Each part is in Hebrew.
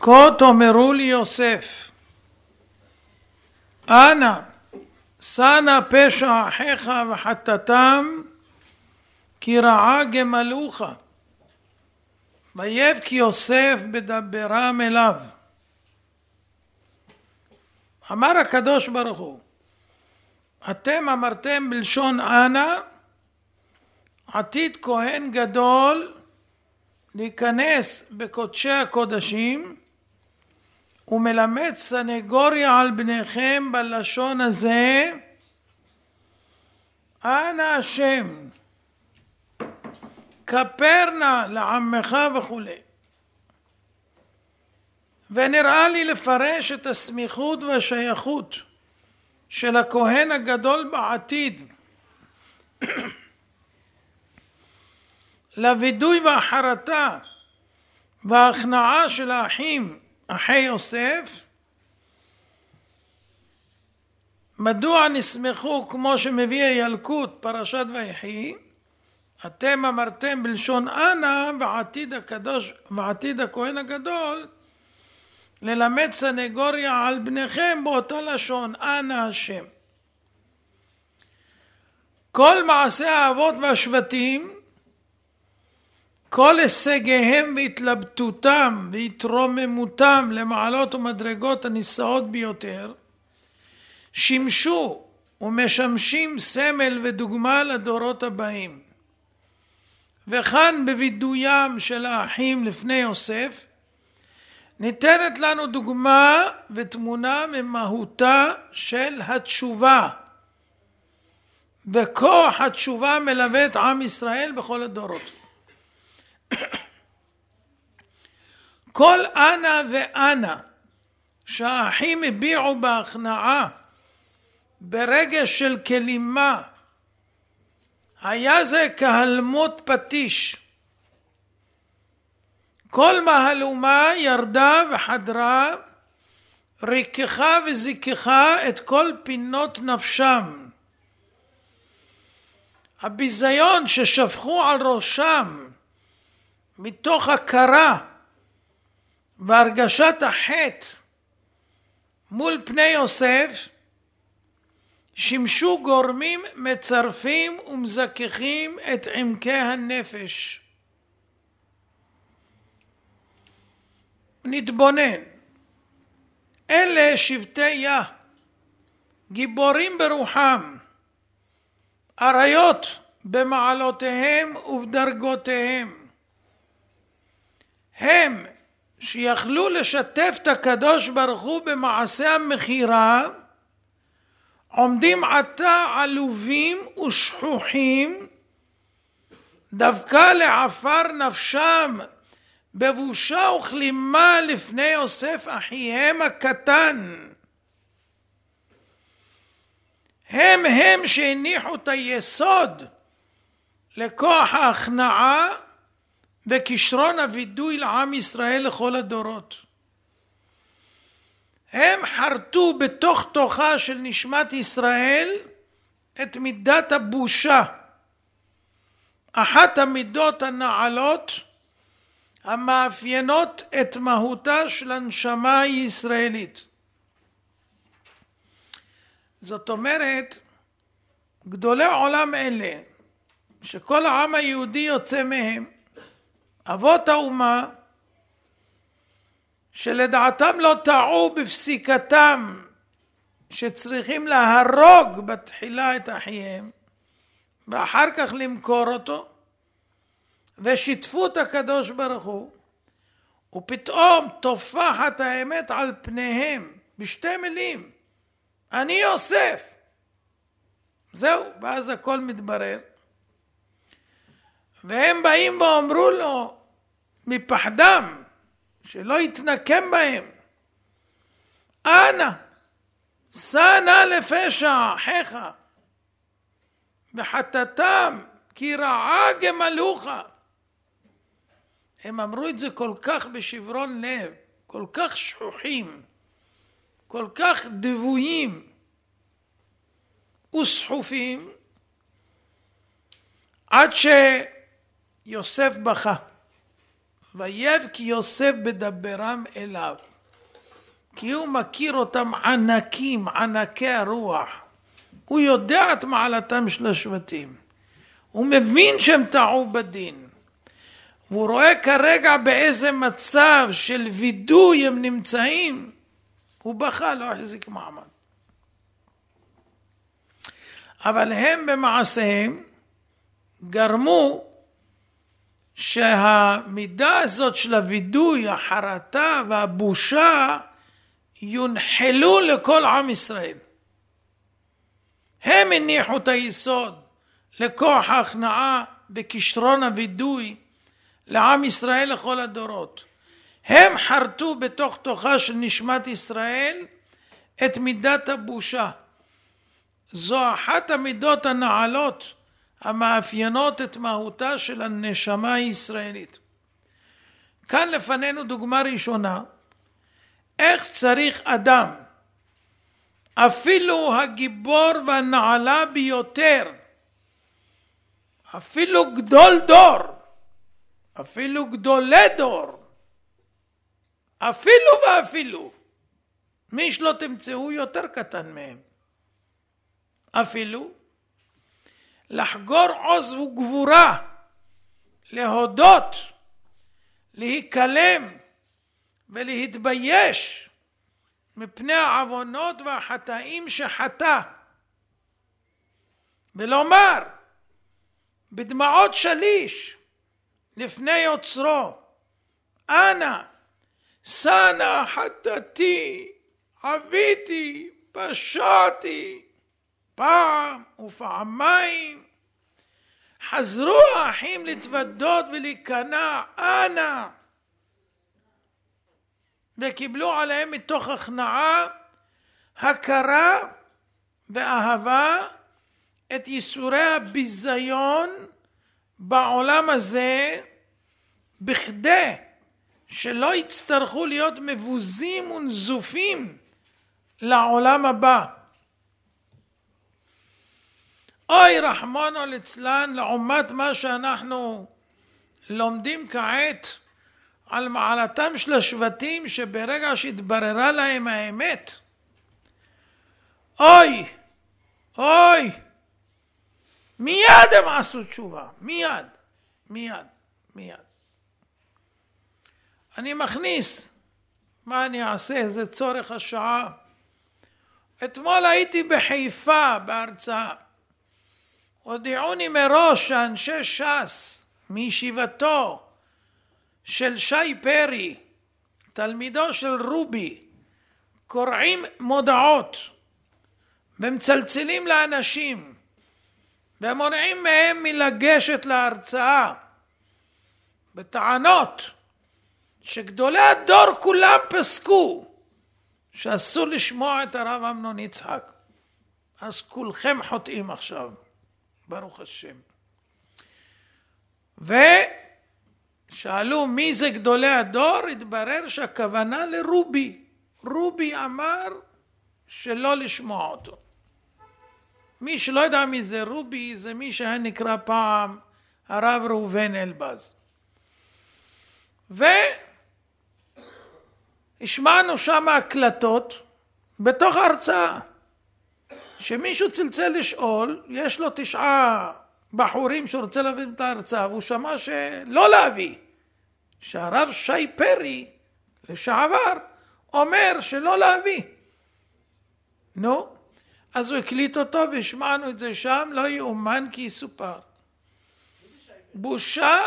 כה תאמרו לי יוסף, אנא, שנא פשע אחיך וחטאתם, כי רעה גמלוך. ויבכי יוסף בדברם אליו. אמר הקדוש ברוך הוא, אתם אמרתם בלשון אנא, עתיד כהן גדול להיכנס בקודשי הקודשים הוא מלמד סנגוריה על בניכם בלשון הזה, אנא השם, כפר נא לעמך וכולי. ונראה לי לפרש את הסמיכות והשייכות של הכהן הגדול בעתיד לווידוי והחרטה וההכנעה של האחים אחי יוסף, מדוע נסמכו כמו שמביא הילקוט פרשת ויחי, אתם אמרתם בלשון אנא ועתיד, הקדוש, ועתיד הכהן הגדול ללמד סנגוריה על בניכם באותה לשון, אנא השם. כל מעשי האבות והשבטים כל הישגיהם והתלבטותם והתרוממותם למעלות ומדרגות הנישאות ביותר, שימשו ומשמשים סמל ודוגמה לדורות הבאים. וכאן בווידויים של האחים לפני יוסף, ניתנת לנו דוגמה ותמונה ממהותה של התשובה. וכוח התשובה מלווה את עם ישראל בכל הדורות. כל אנה ואנה שהאחים הביעו בהכנעה ברגש של כלימה היה זה כהלמות פטיש. כל מהלומה ירדה וחדרה, ריככה וזיככה את כל פינות נפשם. הביזיון ששפכו על ראשם מתוך הכרה והרגשת החטא מול פני יוסף, שימשו גורמים מצרפים ומזככים את עמקי הנפש. נתבונן. אלה שבטי יה, גיבורים ברוחם, אריות במעלותיהם ובדרגותיהם. הם שיכלו לשתף את הקדוש ברוך הוא במעשה המכירה עומדים עתה עלובים ושכוחים דווקא לעפר נפשם בבושה וכלימה לפני יוסף אחיהם הקטן. הם הם שהניחו את היסוד לכוח ההכנעה וכישרון הווידוי לעם ישראל לכל הדורות. הם חרטו בתוך תוכה של נשמת ישראל את מידת הבושה, אחת המידות הנעלות המאפיינות את מהותה של הנשמה הישראלית. זאת אומרת, גדולי עולם אלה, שכל העם היהודי יוצא מהם, אבות האומה, שלדעתם לא טעו בפסיקתם שצריכים להרוג בתחילה את אחיהם ואחר כך למכור אותו ושיתפו את הקדוש ברוך הוא ופתאום טופחת האמת על פניהם בשתי מילים אני יוסף זהו, ואז הכל מתברר והם באים ואומרו לו, מפחדם, שלא יתנקם בהם. אנא, סע נא לפשע אחיך, וחטאתם, כי רעה גמלוך. הם אמרו את זה כל כך בשברון לב, כל כך שכוחים, כל כך דבויים וסחופים, עד ש... יוסף בכה. ויבכי יוסף בדברם אליו. כי הוא מכיר אותם ענקים, ענקי הרוח. הוא יודע את מעלתם של השבטים. הוא מבין שהם טעו בדין. והוא רואה כרגע באיזה מצב של וידוי הם נמצאים. הוא בכה, לא החזיק מעמד. אבל הם במעשיהם גרמו שהמידה הזאת של הווידוי, החרטה והבושה יונחלו לכל עם ישראל. הם הניחו את היסוד לכוח ההכנעה וכישרון הווידוי לעם ישראל לכל הדורות. הם חרטו בתוך תוכה של נשמת ישראל את מידת הבושה. זו אחת המידות הנעלות המאפיינות את מהותה של הנשמה הישראלית. כאן לפנינו דוגמה ראשונה, איך צריך אדם, אפילו הגיבור והנעלה ביותר, אפילו גדול דור, אפילו גדולי דור, אפילו ואפילו, מי שלא תמצאו יותר קטן מהם, אפילו לחגור עוז וגבורה, להודות, להיכלם ולהתבייש מפני העוונות והחטאים שחטא, ולומר בדמעות שליש לפני יוצרו, אנא, סנה חטאתי, עוויתי, פשעתי, פעם ופעמיים חזרו האחים להתוודות ולהיכנע, אנא. וקיבלו עליהם מתוך הכנעה, הכרה ואהבה את ייסורי הביזיון בעולם הזה, בכדי שלא יצטרכו להיות מבוזים ונזופים לעולם הבא. אוי רחמונו ליצלן לעומת מה שאנחנו לומדים כעת על מעלתם של השבטים שברגע שהתבררה להם האמת אוי, אוי, מיד הם עשו תשובה, מיד, מיד, מיד. אני מכניס, מה אני אעשה, זה צורך השעה. אתמול הייתי בחיפה בהרצאה הודיעוני מראש שאנשי ש"ס מישיבתו של שי פרי, תלמידו של רובי, קורעים מודעות ומצלצלים לאנשים ומונעים מהם מלגשת להרצאה בטענות שגדולי הדור כולם פסקו שאסור לשמוע את הרב אמנון יצחק. אז כולכם חוטאים עכשיו. ברוך השם. ושאלו מי זה גדולי הדור, התברר שהכוונה לרובי. רובי אמר שלא לשמוע אותו. מי שלא יודע מי זה רובי, זה מי שהיה נקרא פעם הרב ראובן אלבז. והשמענו שם הקלטות בתוך ההרצאה. שמישהו צלצל לשאול, יש לו תשעה בחורים שהוא רוצה להביא את ההרצאה, והוא שמע שלא להביא. שהרב שי פרי, לשעבר, אומר שלא להביא. נו, אז הוא הקליט אותו והשמענו את זה שם, לא יאומן כי יסופר. בושה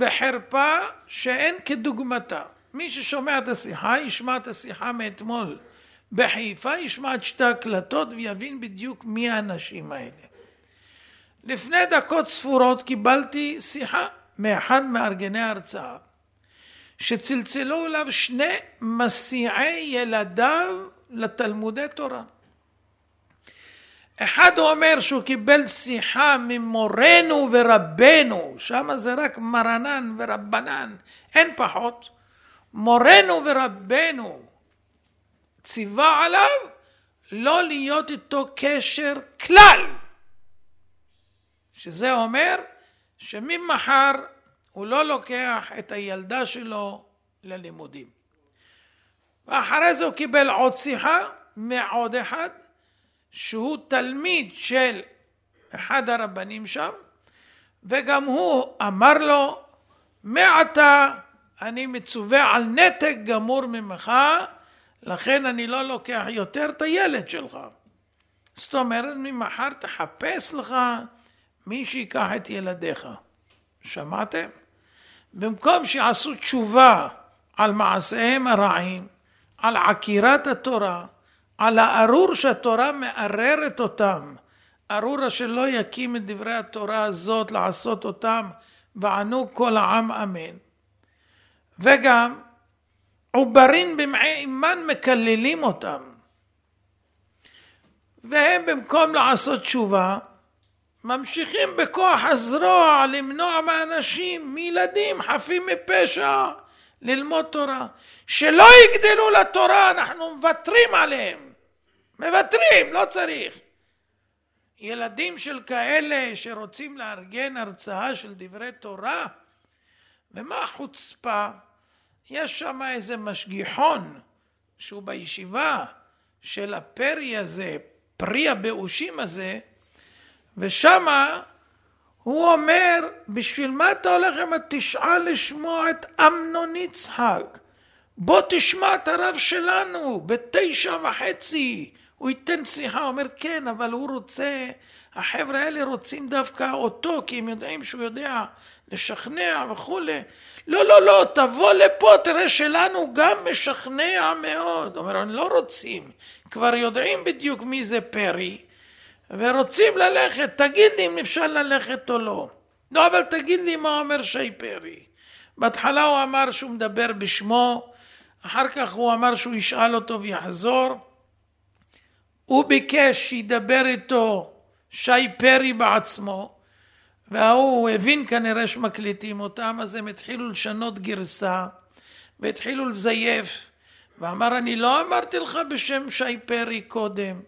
וחרפה שאין כדוגמתה. מי ששומע את השיחה, ישמע את השיחה מאתמול. בחיפה ישמע את שתי הקלטות ויבין בדיוק מי האנשים האלה. לפני דקות ספורות קיבלתי שיחה מאחד מארגני ההרצאה, שצלצלו אליו שני מסיעי ילדיו לתלמודי תורה. אחד אומר שהוא קיבל שיחה ממורנו ורבנו, שם זה רק מרנן ורבנן, אין פחות. מורנו ורבנו, ציווה עליו לא להיות איתו קשר כלל. שזה אומר שממחר הוא לא לוקח את הילדה שלו ללימודים. ואחרי זה הוא קיבל עוד שיחה מעוד אחד שהוא תלמיד של אחד הרבנים שם וגם הוא אמר לו מעתה אני מצווה על נתק גמור ממך לכן אני לא לוקח יותר את הילד שלך. זאת אומרת, ממחר תחפש לך מי שיקח את ילדיך. שמעתם? במקום שיעשו תשובה על מעשיהם הרעים, על עקירת התורה, על הארור שהתורה מערערת אותם, ארור אשר לא יקים את דברי התורה הזאת לעשות אותם וענו כל העם אמן. וגם מעוברים במעי אימן מקללים אותם. והם במקום לעשות תשובה, ממשיכים בכוח הזרוע למנוע מאנשים, מילדים חפים מפשע, ללמוד תורה. שלא יגדלו לתורה, אנחנו מוותרים עליהם. מוותרים, לא צריך. ילדים של כאלה שרוצים לארגן הרצאה של דברי תורה, ומה החוצפה? יש שם איזה משגיחון שהוא בישיבה של הפרי הזה, פרי הבאושים הזה, ושם הוא אומר, בשביל מה אתה הולך עם התשעה לשמוע את אמנון יצחק? בוא תשמע את הרב שלנו בתשע וחצי, הוא ייתן שיחה, הוא אומר כן, אבל הוא רוצה, החבר'ה האלה רוצים דווקא אותו, כי הם יודעים שהוא יודע לשכנע וכולי. לא, לא, לא, תבוא לפה, תראה שלנו גם משכנע מאוד. הוא אומר, לא רוצים, כבר יודעים בדיוק מי זה פרי, ורוצים ללכת, תגיד לי אם אפשר ללכת או לא. לא, אבל תגיד לי מה אומר שי פרי. בהתחלה הוא אמר שהוא מדבר בשמו, אחר כך הוא אמר שהוא ישאל אותו ויחזור. הוא ביקש שידבר איתו שי פרי בעצמו, וההוא הבין כנראה שמקליטים אותם, אז הם התחילו לשנות גרסה והתחילו לזייף. ואמר, אני לא אמרתי לך בשם שי פרי קודם.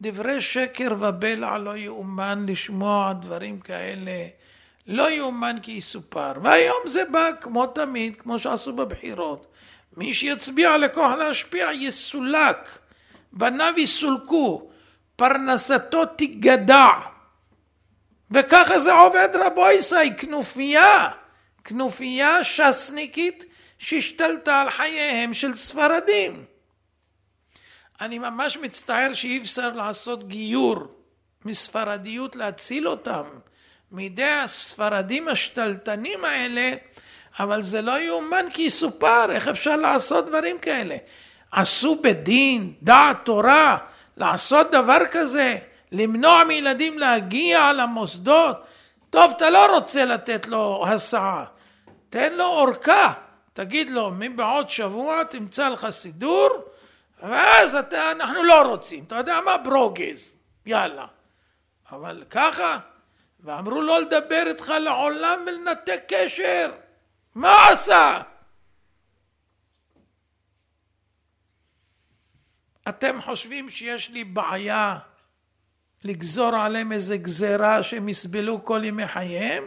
דברי שקר ובלע לא יאומן לשמוע דברים כאלה. לא יאומן כי יסופר. והיום זה בא כמו תמיד, כמו שעשו בבחירות. מי שיצביע לכוח להשפיע יסולק, בניו יסולקו, פרנסתו תיגדע. וככה זה עובד רבו ישראל, כנופיה, כנופיה שסניקית שהשתלטה על חייהם של ספרדים. אני ממש מצטער שאי אפשר לעשות גיור מספרדיות להציל אותם מידי הספרדים השתלטנים האלה, אבל זה לא יאומן כי יסופר, איך אפשר לעשות דברים כאלה? עשו בדין, דעת תורה, לעשות דבר כזה? למנוע מילדים להגיע למוסדות. טוב, אתה לא רוצה לתת לו הסעה, תן לו אורכה. תגיד לו, מבעוד שבוע תמצא לך סידור, ואז אתה, אנחנו לא רוצים. אתה יודע מה? ברוגז. יאללה. אבל ככה? ואמרו לא לדבר איתך לעולם ולנתק קשר. מה עשה? אתם חושבים שיש לי בעיה לגזור עליהם איזה גזרה שהם יסבלו כל ימי חייהם?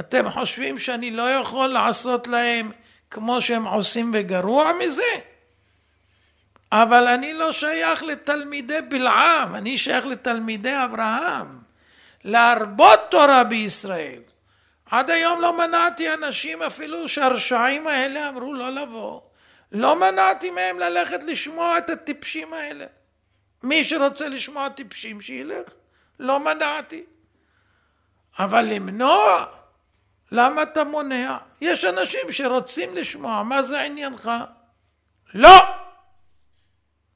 אתם חושבים שאני לא יכול לעשות להם כמו שהם עושים וגרוע מזה? אבל אני לא שייך לתלמידי בלעם, אני שייך לתלמידי אברהם. להרבות תורה בישראל. עד היום לא מנעתי אנשים אפילו שהרשעים האלה אמרו לא לבוא. לא מנעתי מהם ללכת לשמוע את הטיפשים האלה. מי שרוצה לשמוע טיפשים שילך, לא מנעתי. אבל למנוע? למה אתה מונע? יש אנשים שרוצים לשמוע, מה זה עניינך? לא!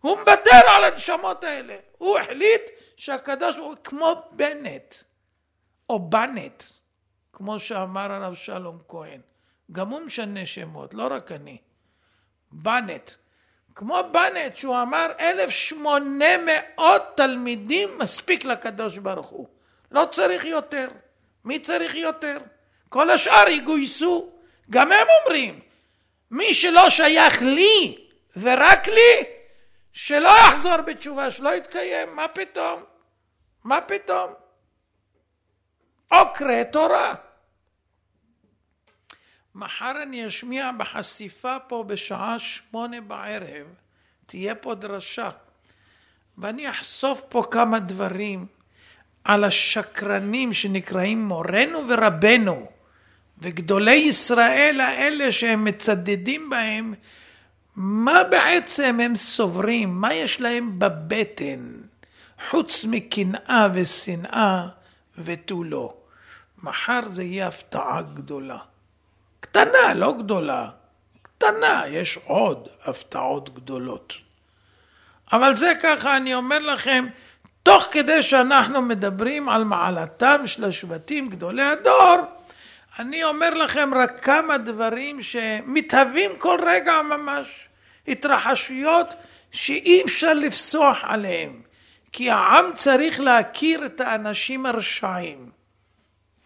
הוא מוותר על הנשמות האלה. הוא החליט שהקדוש ברוך הוא כמו בנט, או בנט, כמו שאמר הרב שלום כהן. גם הוא משנה שמות, לא רק אני. בנט. כמו בנט שהוא אמר 1,800 תלמידים מספיק לקדוש ברוך הוא, לא צריך יותר. מי צריך יותר? כל השאר יגויסו, גם הם אומרים מי שלא שייך לי ורק לי שלא יחזור בתשובה, שלא יתקיים, מה פתאום? מה פתאום? עוקרי תורה. מחר אני אשמיע בחשיפה פה בשעה שמונה בערב, תהיה פה דרשה. ואני אחשוף פה כמה דברים על השקרנים שנקראים מורנו ורבנו, וגדולי ישראל האלה שהם מצדדים בהם, מה בעצם הם סוברים? מה יש להם בבטן? חוץ מקנאה ושנאה ותו לא. מחר זה יהיה הפתעה גדולה. קטנה, לא גדולה. קטנה, יש עוד הפתעות גדולות. אבל זה ככה, אני אומר לכם, תוך כדי שאנחנו מדברים על מעלתם של השבטים גדולי הדור, אני אומר לכם רק כמה דברים שמתהווים כל רגע ממש, התרחשויות שאי אפשר לפסוח עליהם, כי העם צריך להכיר את האנשים הרשעים,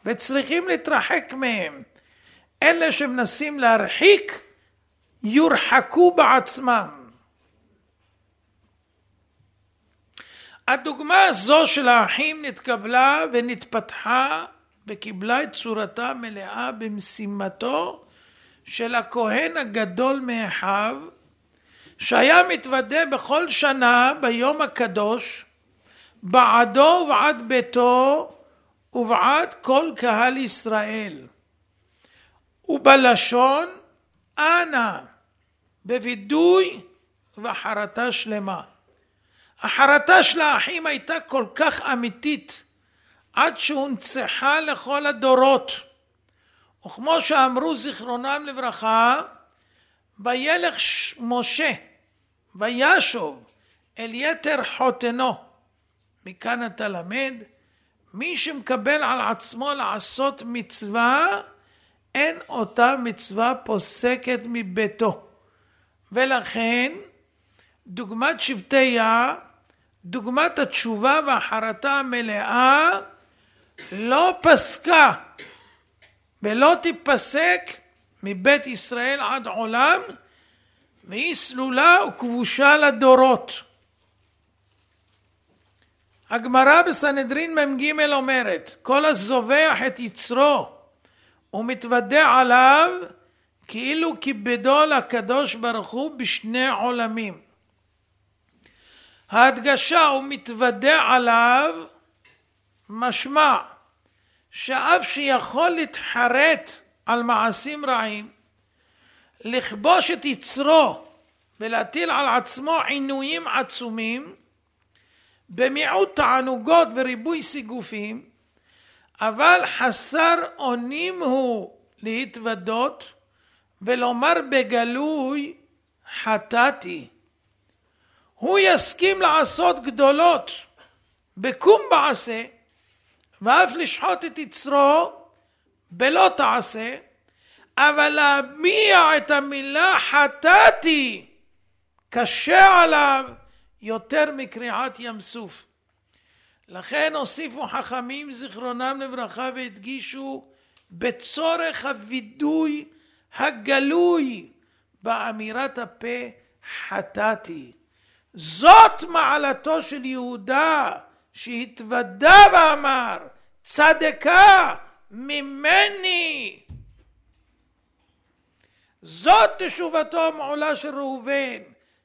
וצריכים להתרחק מהם. אלה שמנסים להרחיק יורחקו בעצמם. הדוגמה הזו של האחים נתקבלה ונתפתחה וקיבלה את צורתה מלאה במשימתו של הכהן הגדול מאחיו שהיה מתוודה בכל שנה ביום הקדוש בעדו ובעד ביתו ובעד כל קהל ישראל ובלשון אנא, בווידוי וחרטה שלמה. החרטה של האחים הייתה כל כך אמיתית עד שהונצחה לכל הדורות. וכמו שאמרו זיכרונם לברכה, וילך משה וישוב אל יתר חותנו. מכאן אתה למד, מי שמקבל על עצמו לעשות מצווה אין אותה מצווה פוסקת מביתו. ולכן, דוגמת שבטיה, דוגמת התשובה והחרטה המלאה, לא פסקה ולא תיפסק מבית ישראל עד עולם, והיא סלולה וכבושה לדורות. הגמרא בסנהדרין מ"ג אומרת, כל הזובח את יצרו הוא מתוודה עליו כאילו כיבדו לקדוש ברוך הוא בשני עולמים. ההדגשה הוא מתוודה עליו משמע שאף שיכול להתחרט על מעשים רעים, לכבוש את יצרו ולהטיל על עצמו עינויים עצומים, במיעוט תענוגות וריבוי סיגופים, אבל חסר אונים הוא להתוודות ולומר בגלוי חטאתי. הוא יסכים לעשות גדולות בקום בעשה ואף לשחוט את יצרו בלא תעשה אבל להביע את המילה חטאתי קשה עליו יותר מקריעת ים סוף. לכן הוסיפו חכמים זיכרונם לברכה והדגישו בצורך הווידוי הגלוי באמירת הפה חטאתי. זאת מעלתו של יהודה שהתוודה ואמר צדקה ממני. זאת תשובתו המעולה של ראובן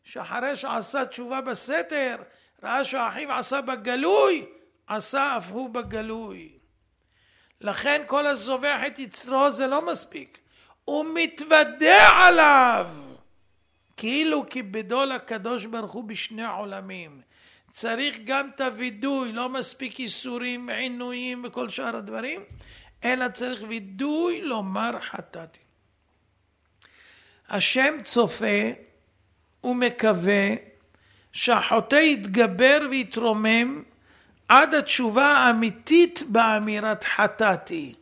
שאחרי שעשה תשובה בסתר ראה שאחיו עשה בגלוי, עשה אף הוא בגלוי. לכן כל הזובח את יצרו זה לא מספיק, הוא מתוודה עליו, כאילו כיבדו לקדוש ברוך הוא בשני עולמים. צריך גם את הווידוי, לא מספיק איסורים, עינויים וכל שאר הדברים, אלא צריך וידוי לומר חטאתי. השם צופה ומקווה שהחוטא יתגבר ויתרומם עד התשובה האמיתית באמירת חטאתי.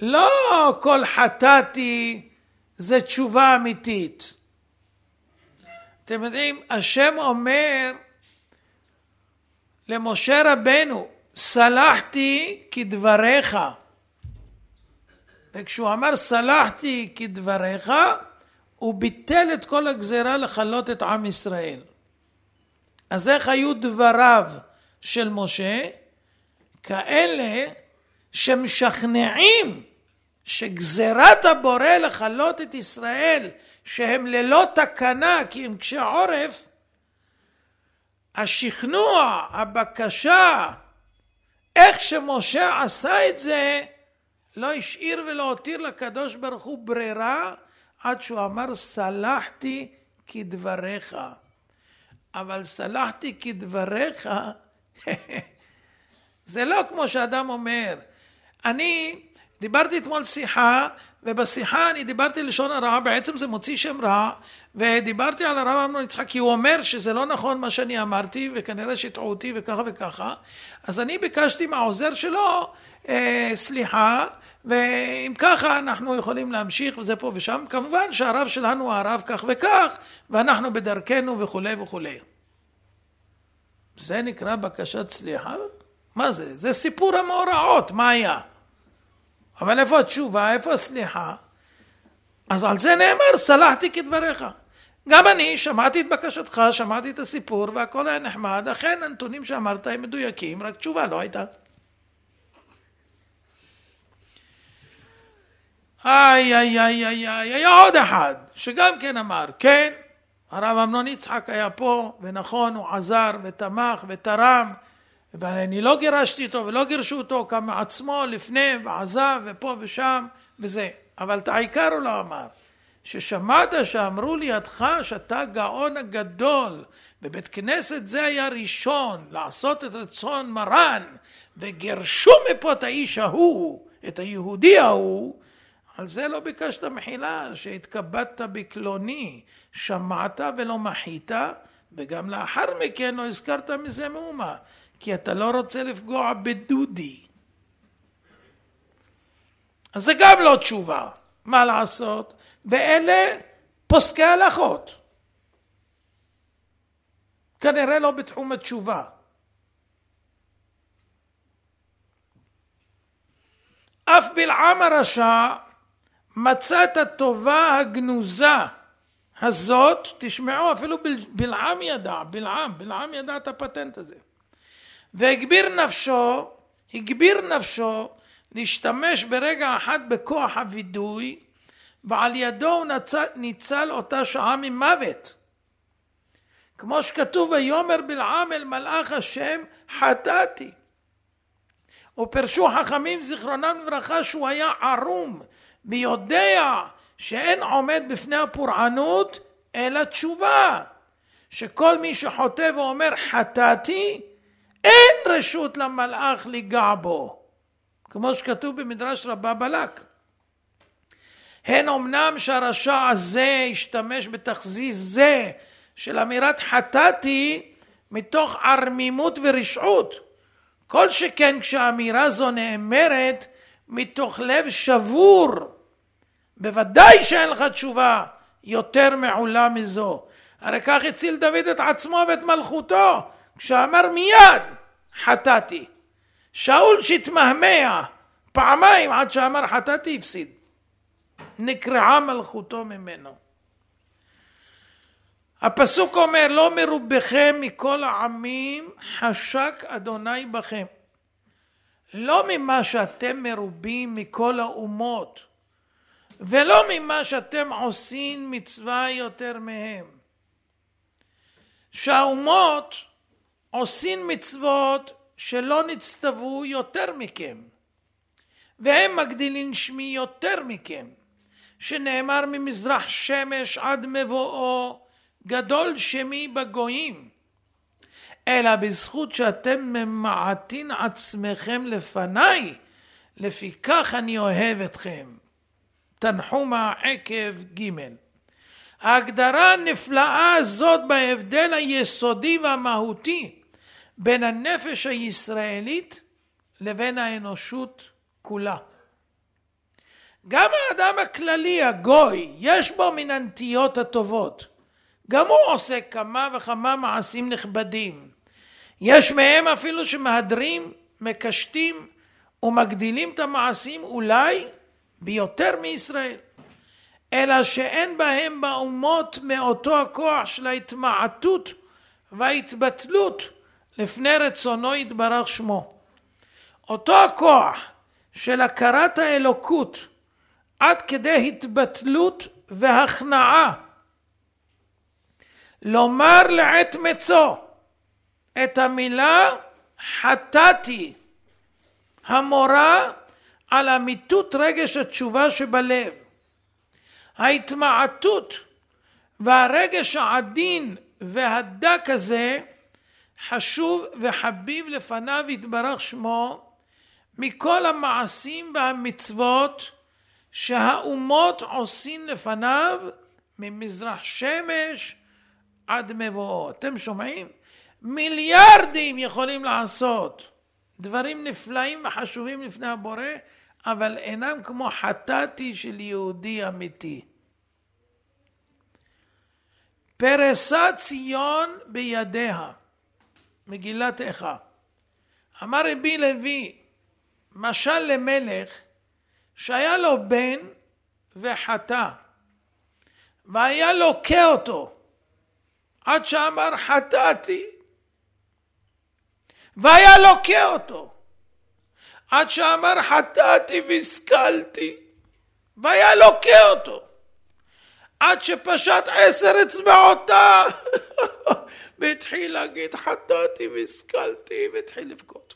לא כל חטאתי זה תשובה אמיתית. אתם יודעים, השם אומר למשה רבנו, סלחתי כדבריך. וכשהוא אמר סלחתי כדבריך, הוא ביטל את כל הגזרה לכלות את עם ישראל. אז איך היו דבריו של משה? כאלה שמשכנעים שגזירת הבורא לכלות את ישראל, שהם ללא תקנה כי הם קשי עורף, השכנוע, הבקשה, איך שמשה עשה את זה, לא השאיר ולא הותיר לקדוש ברוך הוא ברירה עד שהוא אמר סלחתי כדבריך. אבל סלחתי כדבריך, זה לא כמו שאדם אומר. אני דיברתי אתמול שיחה ובשיחה אני דיברתי לשון הרע, בעצם זה מוציא שם רע, ודיברתי על הרב אמנון יצחק, כי הוא אומר שזה לא נכון מה שאני אמרתי, וכנראה שטעו אותי וככה וככה, אז אני ביקשתי מהעוזר שלו אה, סליחה, ואם ככה אנחנו יכולים להמשיך וזה פה ושם, כמובן שהרב שלנו הוא הרב כך וכך, ואנחנו בדרכנו וכולי וכולי. זה נקרא בקשת סליחה? מה זה? זה סיפור המאורעות, מה היה? אבל איפה התשובה? איפה הסליחה? אז על זה נאמר, סלחתי כדבריך. גם אני שמעתי את בקשתך, שמעתי את הסיפור, והכל היה נחמד, אכן הנתונים שאמרת הם מדויקים, רק תשובה לא הייתה. איי, איי, איי, איי, איי, היה עוד אחד, שגם כן אמר, כן, הרב אמנון יצחק היה פה, ונכון, הוא עזר ותמך ותרם, ואני לא גירשתי אותו ולא גירשו אותו, קם מעצמו לפני ועזב ופה ושם וזה. אבל את העיקר הוא לא אמר. ששמעת שאמרו לידך שאתה גאון הגדול, בבית כנסת זה היה ראשון לעשות את רצון מרן, וגירשו מפה את האיש ההוא, את היהודי ההוא, על זה לא ביקשת מחילה, שהתכבדת בקלוני, שמעת ולא מחית, וגם לאחר מכן לא הזכרת מזה מאומה. כי אתה לא רוצה לפגוע בדודי. אז זה גם לא תשובה, מה לעשות? ואלה פוסקי הלכות. כנראה לא בתחום התשובה. אף בלעם הרשע מצא את הטובה הגנוזה הזאת, תשמעו, אפילו בלעם ידע, בלעם, בלעם ידע את הפטנט הזה. והגביר נפשו, הגביר נפשו להשתמש ברגע אחד בכוח הווידוי ועל ידו הוא ניצל, ניצל אותה שעה ממוות. כמו שכתוב ויאמר בלעם אל מלאך השם חטאתי. ופרשו חכמים זיכרונם לברכה שהוא היה ערום ויודע שאין עומד בפני הפורענות אלא תשובה שכל מי שחוטא ואומר חטאתי אין רשות למלאך לגע בו, כמו שכתוב במדרש רבה בלק. הן אמנם שהרשע הזה השתמש בתחזיז זה של אמירת חטאתי מתוך ערמימות ורשעות. כל שכן כשאמירה זו נאמרת מתוך לב שבור, בוודאי שאין לך תשובה יותר מעולה מזו. הרי כך הציל דוד את עצמו ואת מלכותו, כשאמר מיד חטאתי. שאול שהתמהמה פעמיים עד שאמר חטאתי הפסיד. נקרעה מלכותו ממנו. הפסוק אומר לא מרובכם מכל העמים חשק אדוני בכם. לא ממה שאתם מרובים מכל האומות ולא ממה שאתם עושים מצווה יותר מהם. שהאומות עושים מצוות שלא נצטוו יותר מכם, והם מגדילים שמי יותר מכם, שנאמר ממזרח שמש עד מבואו, גדול שמי בגויים. אלא בזכות שאתם ממעטין עצמכם לפניי, לפיכך אני אוהב אתכם. תנחומה עקב ג' ההגדרה הנפלאה הזאת בהבדל היסודי והמהותי בין הנפש הישראלית לבין האנושות כולה. גם האדם הכללי, הגוי, יש בו מן הנטיות הטובות. גם הוא עושה כמה וכמה מעשים נכבדים. יש מהם אפילו שמהדרים, מקשטים ומגדילים את המעשים אולי ביותר מישראל. אלא שאין בהם באומות מאותו הכוח של ההתמעטות וההתבטלות לפני רצונו יתברך שמו. אותו הכוח של הכרת האלוקות עד כדי התבטלות והכנעה. לומר לעת מצו את המילה חטאתי, המורה על אמיתות רגש התשובה שבלב. ההתמעטות והרגש העדין והדק הזה חשוב וחביב לפניו יתברך שמו מכל המעשים והמצוות שהאומות עושים לפניו ממזרח שמש עד מבואו. אתם שומעים? מיליארדים יכולים לעשות דברים נפלאים וחשובים לפני הבורא אבל אינם כמו חטאתי של יהודי אמיתי. פרסה ציון בידיה, מגילת איכה. אמר רבי לוי, משל למלך שהיה לו בן וחטא, והיה לוקה אותו, עד שאמר חטאתי, והיה לוקה אותו. עד שאמר חטאתי והשכלתי והיה לוקה אותו עד שפשט עשר אצבעותיו והתחיל להגיד חטאתי והשכלתי והתחיל לבכות.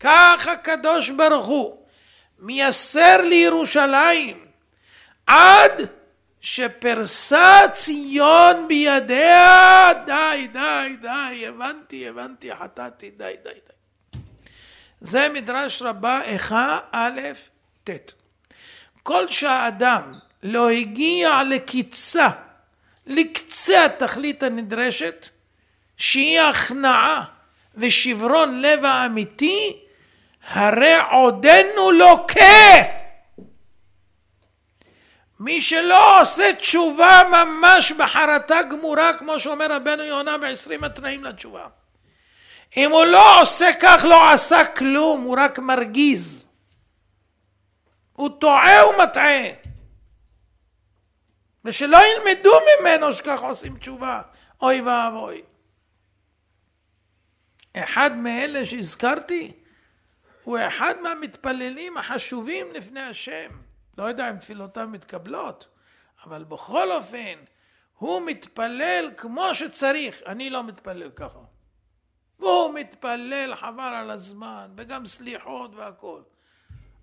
כך הקדוש ברוך הוא מייסר לירושלים עד שפרסה ציון בידיה די די די הבנתי הבנתי חטאתי די די די זה מדרש רבה איכה א' ט'. כל שהאדם לא הגיע לקיצה, לקצה התכלית הנדרשת, שהיא הכנעה ושברון לב האמיתי, הרי עודנו לוקה. מי שלא עושה תשובה ממש בחרטה גמורה, כמו שאומר רבנו יונה בעשרים התנאים לתשובה. אם הוא לא עושה כך, לא עשה כלום, הוא רק מרגיז. הוא טועה ומטעה. ושלא ילמדו ממנו שכך עושים תשובה, אוי ואבוי. אחד מאלה שהזכרתי הוא אחד מהמתפללים החשובים לפני השם. לא יודע אם תפילותיו מתקבלות, אבל בכל אופן, הוא מתפלל כמו שצריך. אני לא מתפלל ככה. והוא מתפלל חבל על הזמן, וגם סליחות והכול.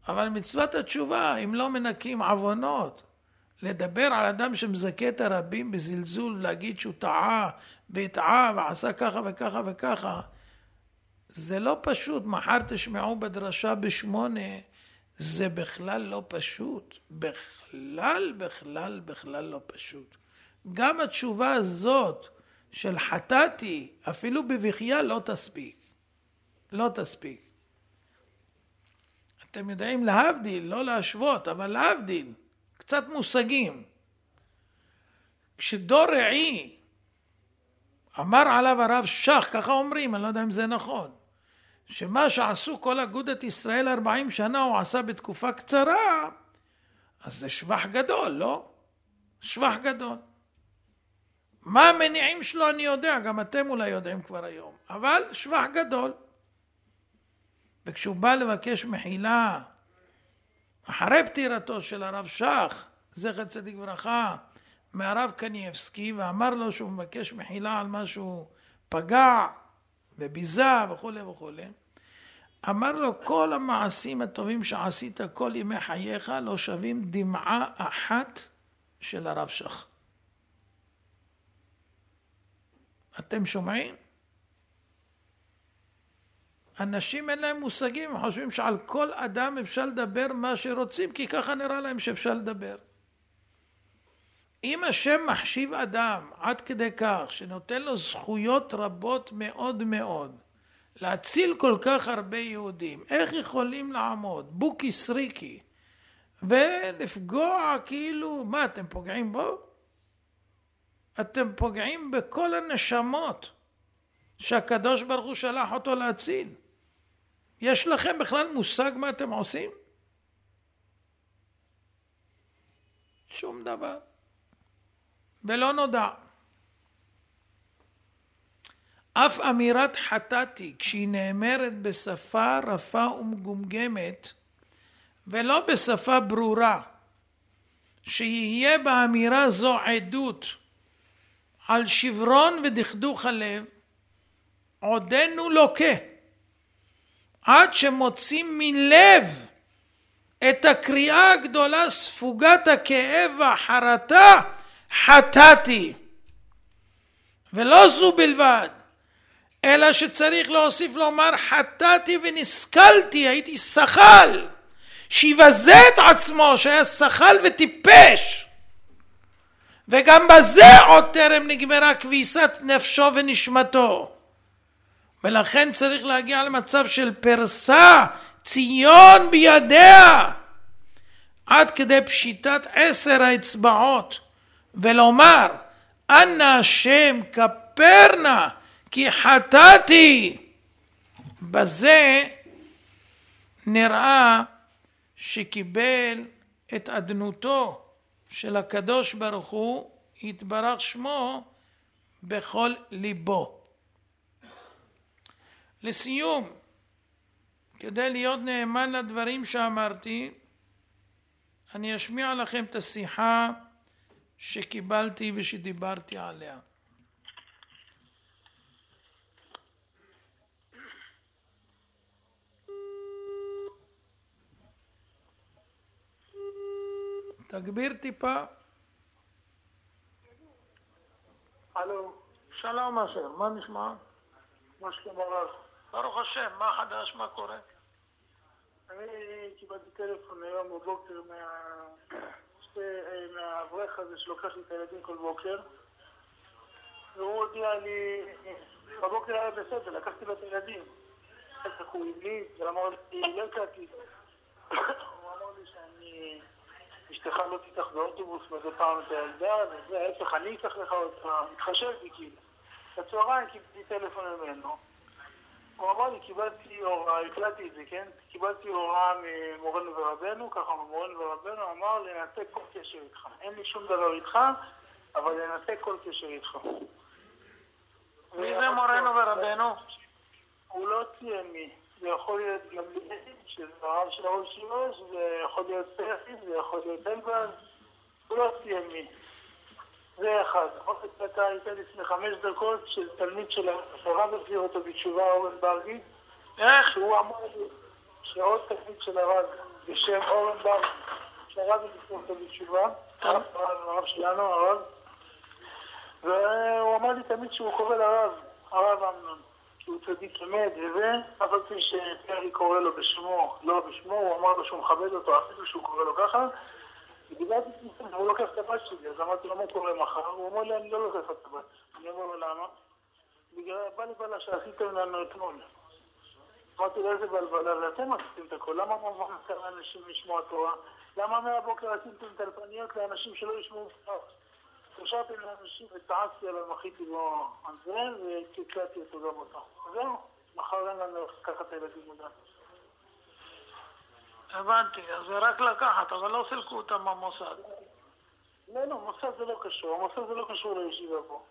אבל מצוות התשובה, אם לא מנקים עוונות, לדבר על אדם שמזכה את הרבים בזלזול, להגיד שהוא טעה והטעה ועשה ככה וככה וככה, זה לא פשוט. מחר תשמעו בדרשה בשמונה, זה בכלל לא פשוט. בכלל, בכלל, בכלל לא פשוט. גם התשובה הזאת, של חטאתי, אפילו בבכייה לא תספיק. לא תספיק. אתם יודעים, להבדיל, לא להשוות, אבל להבדיל, קצת מושגים. כשדור רעי אמר עליו הרב שך, ככה אומרים, אני לא יודע אם זה נכון, שמה שעשו כל אגודת ישראל 40 שנה הוא עשה בתקופה קצרה, אז זה שבח גדול, לא? שבח גדול. מה המניעים שלו אני יודע, גם אתם אולי יודעים כבר היום, אבל שבח גדול. וכשהוא בא לבקש מחילה אחרי פטירתו של הרב שך, זכר צדיק ברכה, מהרב קנייבסקי, ואמר לו שהוא מבקש מחילה על מה שהוא פגע וביזה וכולי וכולי, אמר לו כל המעשים הטובים שעשית כל ימי חייך לא שווים דמעה אחת של הרב שך. אתם שומעים? אנשים אין להם מושגים, הם חושבים שעל כל אדם אפשר לדבר מה שרוצים, כי ככה נראה להם שאפשר לדבר. אם השם מחשיב אדם עד כדי כך, שנותן לו זכויות רבות מאוד מאוד, להציל כל כך הרבה יהודים, איך יכולים לעמוד בוקי סריקי ולפגוע כאילו, מה, אתם פוגעים בו? אתם פוגעים בכל הנשמות שהקדוש ברוך הוא שלח אותו להציל. יש לכם בכלל מושג מה אתם עושים? שום דבר. ולא נודע. אף אמירת חטאתי, כשהיא נאמרת בשפה רפה ומגומגמת, ולא בשפה ברורה, שיהיה באמירה זו עדות על שברון ודכדוך הלב, עודנו לוקה, עד שמוצאים מלב את הקריאה הגדולה ספוגת הכאב והחרטה, חטאתי. ולא זו בלבד, אלא שצריך להוסיף לומר חטאתי ונסכלתי, הייתי שחל, שיבזה את עצמו שהיה שחל וטיפש. וגם בזה עוד טרם נגמרה כביסת נפשו ונשמתו. ולכן צריך להגיע למצב של פרסה, ציון בידיה, עד כדי פשיטת עשר האצבעות, ולומר, אנא השם כפר נא, כי חטאתי. בזה נראה שקיבל את אדנותו של הקדוש ברוך הוא, יתברך שמו, בכל ליבו. לסיום, כדי להיות נאמן לדברים שאמרתי, אני אשמיע לכם את השיחה שקיבלתי ושדיברתי עליה. תגביר טיפה. הלו, שלום אשר, מה נשמע? מה שלום הרב? ברוך השם, מה חדש, מה קורה? אני קיבלתי טלפון היום בבוקר מהאברך הזה שלוקח לי את הילדים כל בוקר והוא הודיע לי, בבוקר היה בסדר, לקחתי לו את הילדים איך קוראים לי? ואמר לי, לא הכרתי הוא אמר לי שאני... אשתך לא תיקח באוטובוס מדי פעם את הילדה, וזה ההפך, אני אקח לך עוד פעם, התחשב לי כאילו. בצהריים קיבלתי טלפון ממנו. הוא אמר לי, קיבלתי הוראה, הקלטתי את זה, כן? קיבלתי הוראה ממורנו ורבנו, ככה מורנו ורבנו אמר לנתק כל קשר איתך. אין לי שום דבר איתך, אבל לנתק כל קשר איתך. מי זה מורנו ורבנו? הוא לא ציין מי. זה יכול להיות גם יעיד, שזה הרב של הרב שימש, זה יכול להיות פרחי, זה יכול להיות אלבן, הוא לא סיים מי. זה אחד. אופק קטע הייתה לפני חמש דקות של תלמיד של הרב החזיר אותו בתשובה אורן ברגי. איך? שהוא אמר לי שעוד תלמיד של הרב בשם אורן ברגי, שהרב החזיר אותו בתשובה, הרב שלנו, הרב, והוא אמר לי תמיד שהוא קורא לרב, הרב אמנון. שהוא צדיק אמת וזה, אף על פי שפרי קורא לו בשמו, לא בשמו, הוא אמר לו שהוא מכבד אותו אפילו שהוא קורא לו ככה, ודיברתי איתו, הוא לוקח את הבת שלי, אז אמרתי לו, מה קורה מחר? הוא אומר לי, אני לא לוקח את הבת. אני אומר לו, למה? בגלל הבלבלה שעשיתם לנו אתמול. אמרתי לו, איזה בלבלה, ואתם עשיתם את הכל, למה אמרתם לאנשים לשמוע תורה? למה מהבוקר עשיתם טלפניות לאנשים שלא ישמעו תורה? התקשרתי לאנשים וצעקתי עליו, מחיתי לו על זה, וקיצרתי אותו גם אותו. זהו, מחר אין לנו איך לקחת את הילדים מודע. הבנתי, אז זה רק לקחת, אבל לא סילקו אותם מהמוסד. לא, לא, מוסד זה לא קשור, המוסד זה לא קשור לישיבה פה.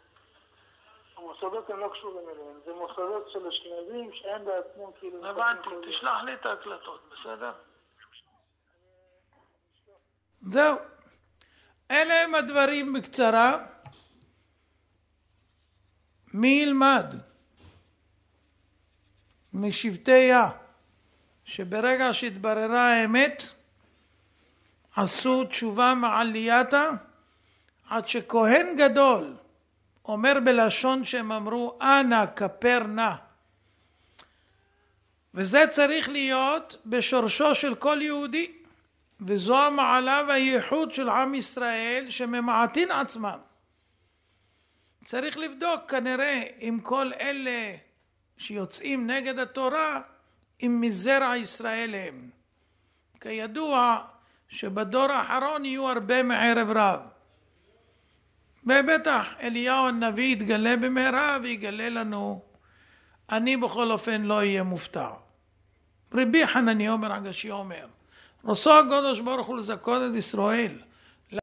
המוסדות הם לא קשורים אליהם, זה מוסדות של אשכנזים שאין בעצמם כאילו... הבנתי, תשלח לי את ההקלטות, בסדר? זהו. אלה הם הדברים בקצרה. מי ילמד משבטיה שברגע שהתבררה האמת עשו תשובה מעלייתה עד שכהן גדול אומר בלשון שהם אמרו אנא כפר נא וזה צריך להיות בשורשו של כל יהודי וזו המעלה והייחוד של עם ישראל שממעטין עצמם. צריך לבדוק כנראה אם כל אלה שיוצאים נגד התורה, אם מזרע ישראל הם. כידוע שבדור האחרון יהיו הרבה מערב רב. ובטח אליהו הנביא יתגלה במהרה ויגלה לנו, אני בכל אופן לא אהיה מופתע. רבי חנני אומר, הגשי אומר, נוסע הקדוש ברוך הוא לזכות את ישראל.